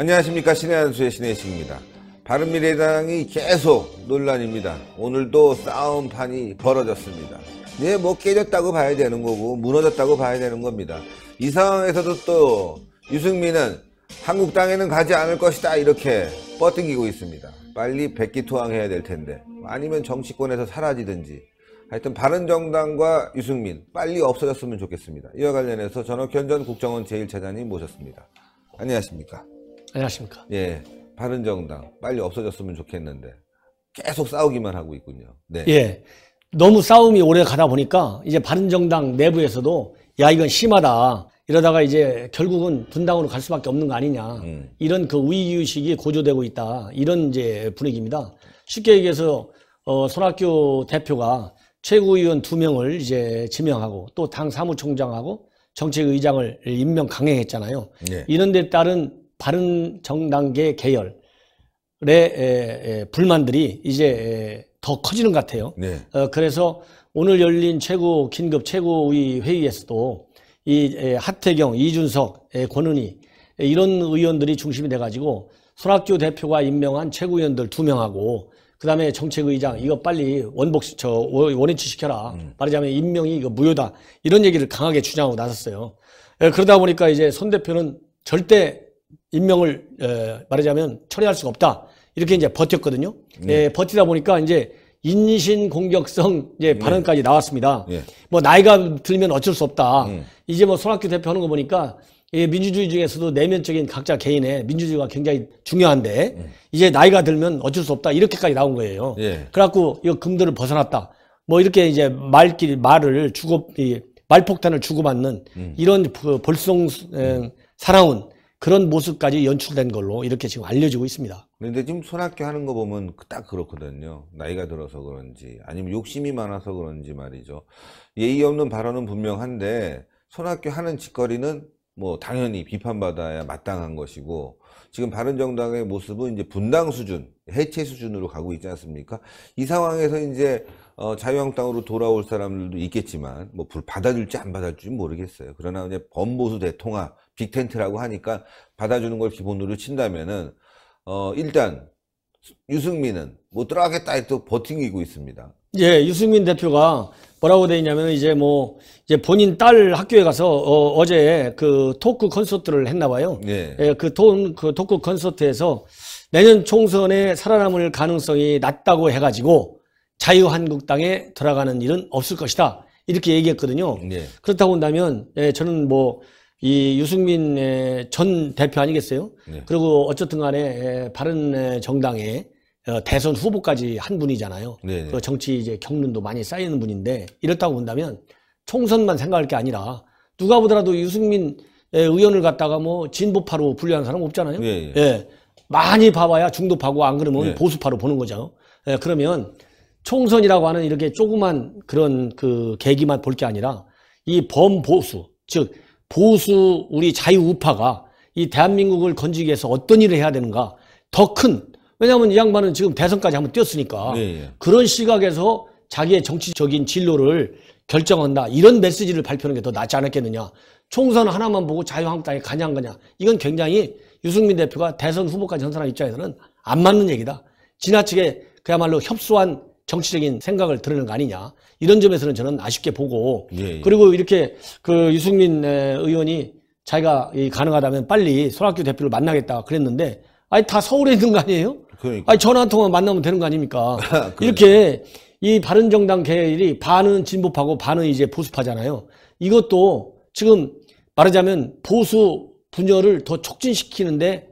안녕하십니까 신의 한수의 신혜 식입니다. 바른미래당이 계속 논란입니다. 오늘도 싸움판이 벌어졌습니다. 네, 뭐 깨졌다고 봐야 되는 거고 무너졌다고 봐야 되는 겁니다. 이 상황에서도 또 유승민은 한국당에는 가지 않을 것이다 이렇게 뻗등기고 있습니다. 빨리 백기투항해야 될 텐데 아니면 정치권에서 사라지든지 하여튼 바른정당과 유승민 빨리 없어졌으면 좋겠습니다. 이와 관련해서 전옥현 전 국정원 제1차장님 모셨습니다. 안녕하십니까? 안녕하십니까. 예. 바른정당 빨리 없어졌으면 좋겠는데 계속 싸우기만 하고 있군요. 네. 예. 너무 싸움이 오래 가다 보니까 이제 바른정당 내부에서도 야 이건 심하다. 이러다가 이제 결국은 분당으로 갈 수밖에 없는 거 아니냐. 음. 이런 그위기의식이 고조되고 있다. 이런 이제 분위기입니다. 쉽게 얘기해서 어, 손학규 대표가 최고위원 두 명을 이제 지명하고 또 당 사무총장하고 정책의장을 임명 강행했잖아요. 네. 이런 데 따른 바른 정당계 계열의 에, 불만들이 이제 더 커지는 것 같아요. 네. 어, 그래서 오늘 열린 최고 긴급 최고위 회의에서도 이 하태경, 이준석, 에, 권은희 이런 의원들이 중심이 돼가지고 손학규 대표가 임명한 최고위원들 두 명하고 그다음에 정책의장 이거 빨리 원복 저 원인치 시켜라 음. 말하자면 임명이 이거 무효다 이런 얘기를 강하게 주장하고 나섰어요. 그러다 보니까 이제 손 대표는 절대 임명을 에, 말하자면 철회할 수가 없다. 이렇게 이제 버텼거든요. 네. 예, 버티다 보니까 이제 인신 공격성 이제 예. 발언까지 나왔습니다. 네. 뭐 나이가 들면 어쩔 수 없다. 음. 이제 뭐 손학규 대표 하는 거 보니까 예, 민주주의 중에서도 내면적인 각자 개인의 민주주의가 굉장히 중요한데 음. 이제 나이가 들면 어쩔 수 없다 이렇게까지 나온 거예요. 예. 그래갖고 이거 금들을 벗어났다. 뭐 이렇게 이제 말길 말을 주고 이 말폭탄을 주고받는 음. 이런 그벌성 음. 사나운 그런 모습까지 연출된 걸로 이렇게 지금 알려지고 있습니다. 그런데 지금 손학규 하는 거 보면 딱 그렇거든요. 나이가 들어서 그런지 아니면 욕심이 많아서 그런지 말이죠. 예의 없는 발언은 분명한데 손학규 하는 짓거리는 뭐 당연히 비판받아야 마땅한 것이고 지금 바른정당의 모습은 이제 분당 수준, 해체 수준으로 가고 있지 않습니까? 이 상황에서 이제 어, 자유한국당으로 돌아올 사람들도 있겠지만 뭐 불 받아줄지 안 받아줄지 모르겠어요. 그러나 이제 범보수 대통합 빅텐트라고 하니까 받아주는 걸 기본으로 친다면은 어 일단 유승민은 못 뭐 들어가겠다 또 버팅이고 있습니다. 예, 유승민 대표가 뭐라고 돼 있냐면 이제 뭐 이제 본인 딸 학교에 가서 어, 제그 토크 콘서트를 했나 봐요. 예. 예그톤그 그 토크 콘서트에서 내년 총선에 살아남을 가능성이 낮다고 해가지고 자유한국당에 돌아가는 일은 없을 것이다. 이렇게 얘기했거든요. 예. 그렇다고 한다면 예, 저는 뭐이 유승민 전 대표 아니겠어요? 네. 그리고 어쨌든 간에 바른 정당의 어, 대선 후보까지 한 분이잖아요. 네, 그 정치 이제 경륜도 많이 쌓이는 분인데 이렇다고 본다면 총선만 생각할 게 아니라 누가 보더라도 유승민 의원을 갖다가 뭐 진보파로 분류한 사람 없잖아요. 네, 네. 예. 많이 봐봐야 중도파고 안 그러면 보수파로 보는 거죠. 예, 그러면 총선이라고 하는 이렇게 조그만 그런 그 계기만 볼 게 아니라 이 범보수 즉 보수 우리 자유우파가 이 대한민국을 건지기 위해서 어떤 일을 해야 되는가 더 큰 왜냐하면 이 양반은 지금 대선까지 한번 뛰었으니까 네. 그런 시각에서 자기의 정치적인 진로를 결정한다 이런 메시지를 발표하는 게 더 낫지 않았겠느냐 총선 하나만 보고 자유한국당에 가냐 안 가냐 이건 굉장히 유승민 대표가 대선 후보까지 한선한 입장에서는 안 맞는 얘기다 지나치게 그야말로 협소한 정치적인 생각을 드러낸 거 아니냐. 이런 점에서는 저는 아쉽게 보고 예, 예. 그리고 이렇게 그 유승민 의원이 자기가 가능하다면 빨리 손학규 대표를 만나겠다 그랬는데 아니 다 서울에 있는 거 아니에요? 그러니까. 아니 전화 한 통만 만나면 되는 거 아닙니까? 그러니까. 이렇게 이 바른정당 계열이 반은 진보파고 반은 이제 보수파잖아요. 이것도 지금 말하자면 보수 분열을 더 촉진시키는데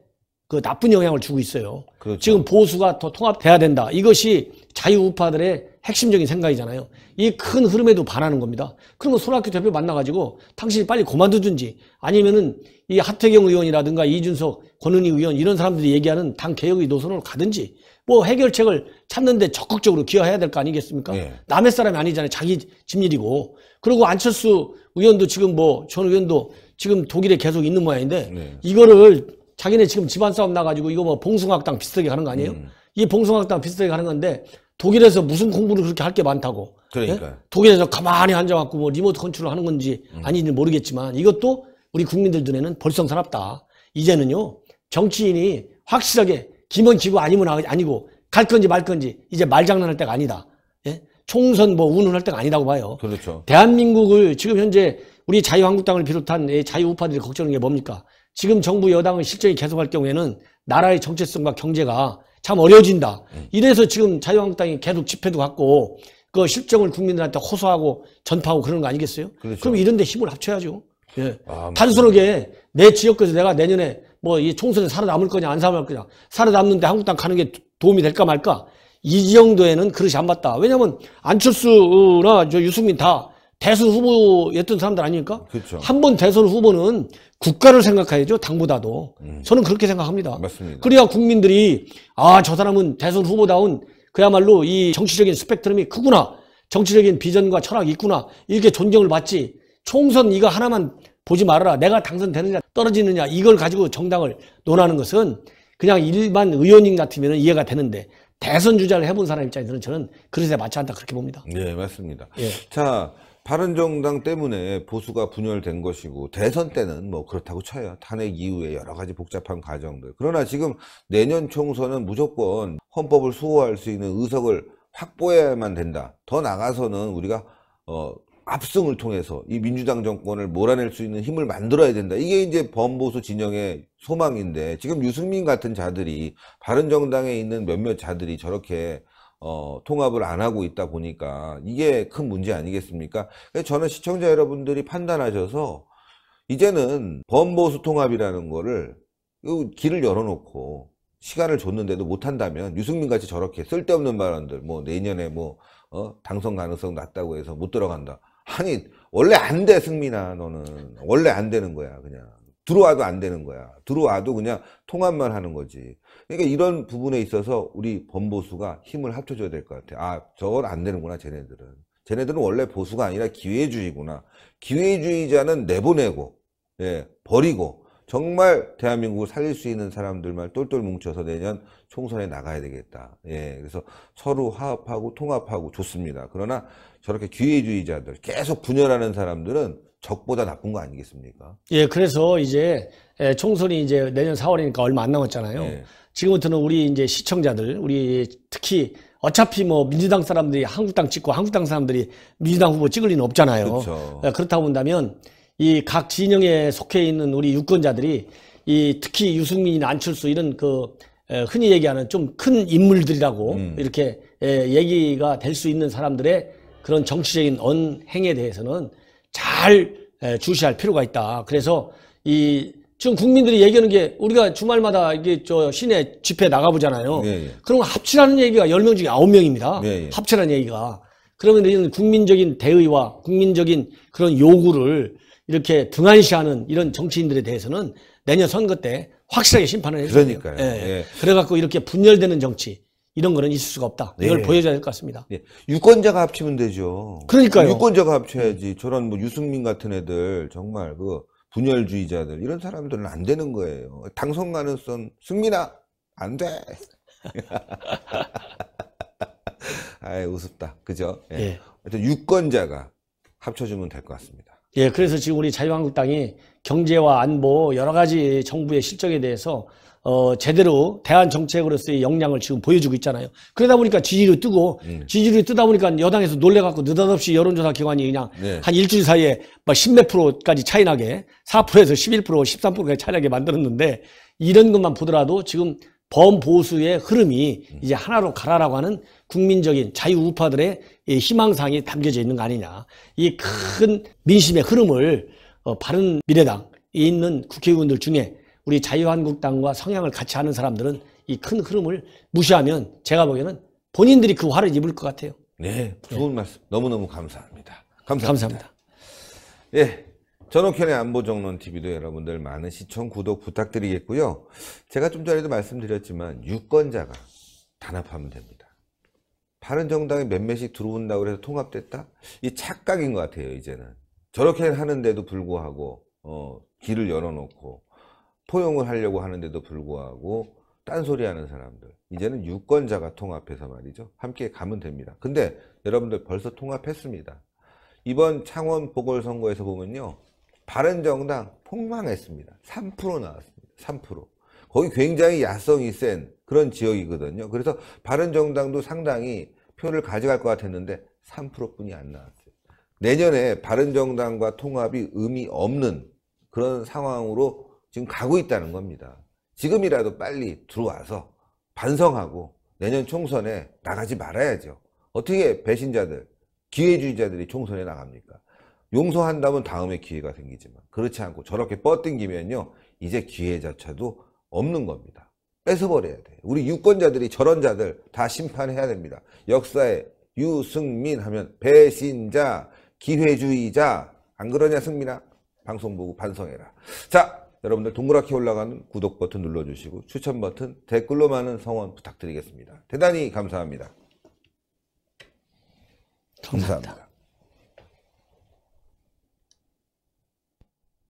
그 나쁜 영향을 주고 있어요. 그렇죠. 지금 보수가 더 통합돼야 된다. 이것이 자유우파들의 핵심적인 생각이잖아요. 이 큰 흐름에도 반하는 겁니다. 그러면 손학규 대표 만나가지고 당신이 빨리 그만두든지 아니면은 이 하태경 의원이라든가 이준석, 권은희 의원 이런 사람들이 얘기하는 당 개혁의 노선으로 가든지 뭐 해결책을 찾는데 적극적으로 기여해야 될 거 아니겠습니까? 네. 남의 사람이 아니잖아요. 자기 집일이고. 그리고 안철수 의원도 지금 뭐 전 의원도 지금 독일에 계속 있는 모양인데 네. 이거를 자기네 지금 집안 싸움 나가지고 이거 뭐 봉숭아학당 비슷하게 가는 거 아니에요? 음. 이 봉숭아학당 비슷하게 가는 건데 독일에서 무슨 공부를 그렇게 할 게 많다고. 그러니까 예? 독일에서 가만히 앉아갖고 뭐 리모트 컨트롤 하는 건지 음. 아닌지 모르겠지만 이것도 우리 국민들 눈에는 벌성사납다. 이제는요 정치인이 확실하게 기본 지구 아니면 아, 아니고 갈 건지 말 건지 이제 말장난할 때가 아니다. 예? 총선 뭐 운운할 때가 아니라고 봐요. 그렇죠. 대한민국을 지금 현재 우리 자유한국당을 비롯한 자유우파들이 걱정하는 게 뭡니까? 지금 정부 여당의 실정이 계속할 경우에는 나라의 정체성과 경제가 참 어려워진다. 네. 이래서 지금 자유한국당이 계속 집회도 갖고 그 실정을 국민들한테 호소하고 전파하고 그러는 거 아니겠어요? 그렇죠. 그럼 이런 데 힘을 합쳐야죠. 예. 아, 단순하게 내 지역에서 내가 내년에 뭐 이 총선에 살아남을 거냐 안 살아남을 거냐 살아남는데 한국당 가는 게 도움이 될까 말까 이 정도에는 그릇이 안 맞다. 왜냐하면 안철수나 저 유승민 다 대선 후보였던 사람들 아닙니까? 그렇죠. 한번 대선 후보는 국가를 생각해야죠. 당보다도. 음. 저는 그렇게 생각합니다. 맞습니다. 그래야 국민들이 아, 저 사람은 대선 후보다운 그야말로 이 정치적인 스펙트럼이 크구나. 정치적인 비전과 철학이 있구나. 이렇게 존경을 받지. 총선 이거 하나만 보지 말아라. 내가 당선되느냐 떨어지느냐 이걸 가지고 정당을 논하는 것은 그냥 일반 의원님 같으면 이해가 되는데 대선 주자를 해본 사람 입장에서는 저는 그릇에 맞지 않다 그렇게 봅니다. 네, 맞습니다. 예. 자, 바른정당 때문에 보수가 분열된 것이고 대선 때는 뭐 그렇다고 쳐요. 탄핵 이후에 여러 가지 복잡한 과정들. 그러나 지금 내년 총선은 무조건 헌법을 수호할 수 있는 의석을 확보해야만 된다. 더 나가서는 우리가 어 압승을 통해서 이 민주당 정권을 몰아낼 수 있는 힘을 만들어야 된다. 이게 이제 범보수 진영의 소망인데 지금 유승민 같은 자들이 바른정당에 있는 몇몇 자들이 저렇게 어, 통합을 안 하고 있다 보니까 이게 큰 문제 아니겠습니까? 저는 시청자 여러분들이 판단하셔서 이제는 범보수 통합이라는 거를 길을 열어놓고 시간을 줬는데도 못한다면 유승민 같이 저렇게 쓸데없는 발언들 뭐 내년에 뭐 어, 당선 가능성 낮다고 해서 못 들어간다. 아니 원래 안 돼 승민아 너는 원래 안 되는 거야 그냥. 들어와도 안 되는 거야. 들어와도 그냥 통합만 하는 거지. 그러니까 이런 부분에 있어서 우리 범보수가 힘을 합쳐줘야 될 것 같아. 아, 저건 안 되는구나, 쟤네들은. 쟤네들은 원래 보수가 아니라 기회주의구나. 기회주의자는 내보내고, 예, 버리고, 정말 대한민국을 살릴 수 있는 사람들만 똘똘 뭉쳐서 내년 총선에 나가야 되겠다. 예, 그래서 서로 화합하고 통합하고 좋습니다. 그러나 저렇게 기회주의자들, 계속 분열하는 사람들은 적보다 나쁜 거 아니겠습니까? 예, 그래서 이제 예, 총선이 이제 내년 4월이니까 얼마 안 남았잖아요. 예. 지금부터는 우리 이제 시청자들, 우리 특히 어차피 뭐 민주당 사람들이 한국당 찍고 한국당 사람들이 민주당 후보 찍을 리는 없잖아요. 그렇죠. 예, 그렇다고 본다면 이 각 진영에 속해 있는 우리 유권자들이 이 특히 유승민이나 안철수 이런 그 예, 흔히 얘기하는 좀 큰 인물들이라고 음. 이렇게 얘기가 될 수 있는 사람들의 그런 정치적인 언행에 대해서는 잘 주시할 필요가 있다. 그래서 이 지금 국민들이 얘기하는 게 우리가 주말마다 이게 저 시내 집회 나가보잖아요. 예, 예. 그럼 합치라는 얘기가 1 0명 중에 9 명입니다 예, 예, 합치라는 얘기가. 그러면 이런 국민적인 대의와 국민적인 그런 요구를 이렇게 등한시하는 이런 정치인들에 대해서는 내년 선거 때 확실하게 심판을 해야 돼요. 그러니까요. 예. 예. 그래갖고 이렇게 분열되는 정치, 이런 거는 있을 수가 없다. 네. 이걸 네. 보여줘야 될 것 같습니다. 네. 유권자가 합치면 되죠. 그러니까요. 유권자가 합쳐야지. 저런 뭐 유승민 같은 애들 정말 그 분열주의자들 이런 사람들은 안 되는 거예요. 당선 가능성 승민아 안 돼. 아이 우습다. 그죠? 예. 예. 하여튼 유권자가 합쳐주면 될 것 같습니다. 예, 그래서 지금 우리 자유한국당이 경제와 안보 여러 가지 정부의 실정에 대해서 어, 제대로 대한 정책으로서의 역량을 지금 보여주고 있잖아요. 그러다 보니까 지지율이 뜨고 음. 예. 지지율이 뜨다 보니까 여당에서 놀래갖고 느닷없이 여론조사 기관이 그냥 네. 한 일주일 사이에 막 십몇 프로까지 차이나게 4%에서 11% 13%까지 차이나게 만들었는데 이런 것만 보더라도 지금 범보수의 흐름이 이제 하나로 가라라고 하는 국민적인 자유우파들의 이 희망상이 담겨져 있는 거 아니냐. 이 큰 민심의 흐름을 어, 바른 미래당에 있는 국회의원들 중에 우리 자유한국당과 성향을 같이 하는 사람들은 이 큰 흐름을 무시하면 제가 보기에는 본인들이 그 화를 입을 것 같아요. 네, 좋은 네. 말씀 너무너무 감사합니다. 감사합니다. 감사합니다. 예, 전옥현의 안보정론 TV도 여러분들 많은 시청 구독 부탁드리겠고요. 제가 좀 전에도 말씀드렸지만 유권자가 단합하면 됩니다. 바른정당이 몇몇씩 들어온다고 해서 통합됐다? 이 착각인 것 같아요 이제는. 저렇게 하는데도 불구하고 어, 길을 열어놓고 포용을 하려고 하는데도 불구하고 딴소리 하는 사람들 이제는 유권자가 통합해서 말이죠 함께 가면 됩니다 근데 여러분들 벌써 통합했습니다 이번 창원 보궐선거에서 보면요 바른정당 폭망했습니다 3% 나왔습니다 3% 거기 굉장히 야성이 센 그런 지역이거든요 그래서 바른정당도 상당히 표를 가져갈 것 같았는데 3%뿐이 안 나왔어요 내년에 바른정당과 통합이 의미 없는 그런 상황으로 지금 가고 있다는 겁니다. 지금이라도 빨리 들어와서 반성하고 내년 총선에 나가지 말아야죠. 어떻게 배신자들, 기회주의자들이 총선에 나갑니까? 용서한다면 다음에 기회가 생기지만 그렇지 않고 저렇게 뻗댕기면요 이제 기회자차도 없는 겁니다. 뺏어버려야 돼. 우리 유권자들이 저런 자들 다 심판해야 됩니다. 역사에 유승민 하면 배신자, 기회주의자 안 그러냐 승민아? 방송 보고 반성해라. 자 여러분들 동그랗게 올라가는 구독 버튼 눌러주시고 추천 버튼 댓글로 많은 성원 부탁드리겠습니다. 대단히 감사합니다. 감사합니다. 감사합니다.